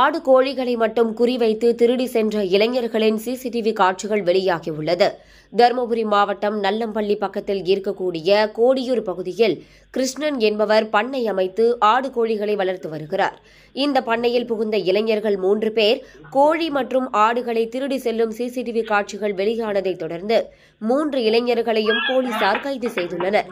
ஆடு கோழிகளை மட்டும் குறிவைத்து திருடி சென்ற இளைஞர்களின் சிசிடிவி காட்சிகள் வெளியாகியுள்ளது தருமபுரி மாவட்டம் நல்லம்பள்ளி பக்கத்தில் இருக்கக்கூடிய கோடியூர் பகுதியில் கிருஷ்ணன் என்பவர் பண்ணை அமைத்து ஆடு கோழிகளை வளர்த்து வருகிறார் இந்த பண்ணையில் புகுந்த இளைஞர்கள் மூன்று பேர் கோழி மற்றும் ஆடுகளை திருடி செல்லும் சிசிடிவி காட்சிகள் வெளியானதை தொடர்ந்து மூன்று இளைஞர்களையும் போலீசார் கைது செய்துள்ளனா்